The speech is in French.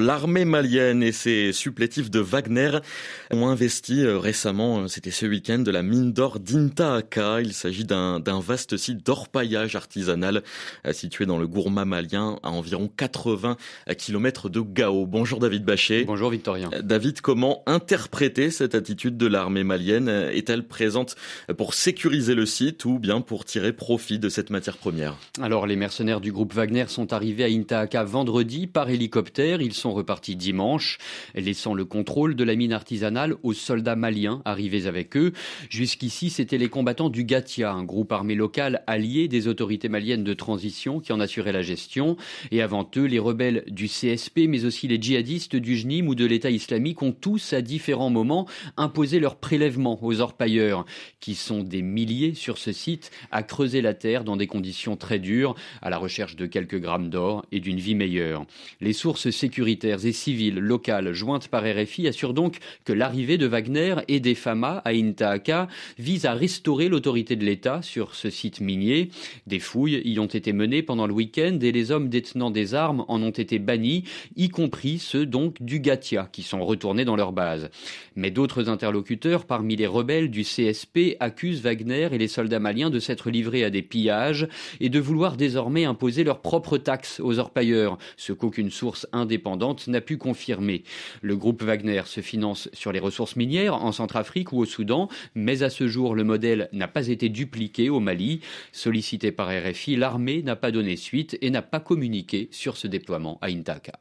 L'armée malienne et ses supplétifs de Wagner ont investi euh, récemment, euh, c'était ce week-end, de la mine d'or d'Intaaka. Il s'agit d'un vaste site d'orpaillage artisanal euh, situé dans le Gourma malien à environ 80 km de Gao. Bonjour David Bachet. Bonjour Victorien. David, comment interpréter cette attitude de l'armée malienne Est-elle présente pour sécuriser le site ou bien pour tirer profit de cette matière première Alors les mercenaires du groupe Wagner sont arrivés à Intaaka vendredi par hélicoptère sont repartis dimanche, laissant le contrôle de la mine artisanale aux soldats maliens arrivés avec eux. Jusqu'ici, c'était les combattants du Gatia, un groupe armé local allié des autorités maliennes de transition qui en assurait la gestion. Et avant eux, les rebelles du CSP, mais aussi les djihadistes du JNIM ou de l'État islamique ont tous, à différents moments, imposé leurs prélèvements aux orpailleurs, qui sont des milliers sur ce site, à creuser la terre dans des conditions très dures, à la recherche de quelques grammes d'or et d'une vie meilleure. Les sources sécuritaires sécuritaires et civiles locales jointes par RFI assurent donc que l'arrivée de Wagner et des FAMA à Intaaka vise à restaurer l'autorité de l'État sur ce site minier. Des fouilles y ont été menées pendant le week-end et les hommes détenant des armes en ont été bannis, y compris ceux donc du Gatia qui sont retournés dans leur base. Mais d'autres interlocuteurs parmi les rebelles du CSP accusent Wagner et les soldats maliens de s'être livrés à des pillages et de vouloir désormais imposer leurs propres taxes aux orpailleurs, ce qu'aucune source indépendante n'a pu confirmer. Le groupe Wagner se finance sur les ressources minières en Centrafrique ou au Soudan, mais à ce jour, le modèle n'a pas été dupliqué au Mali. Sollicité par RFI, l'armée n'a pas donné suite et n'a pas communiqué sur ce déploiement à Intaka.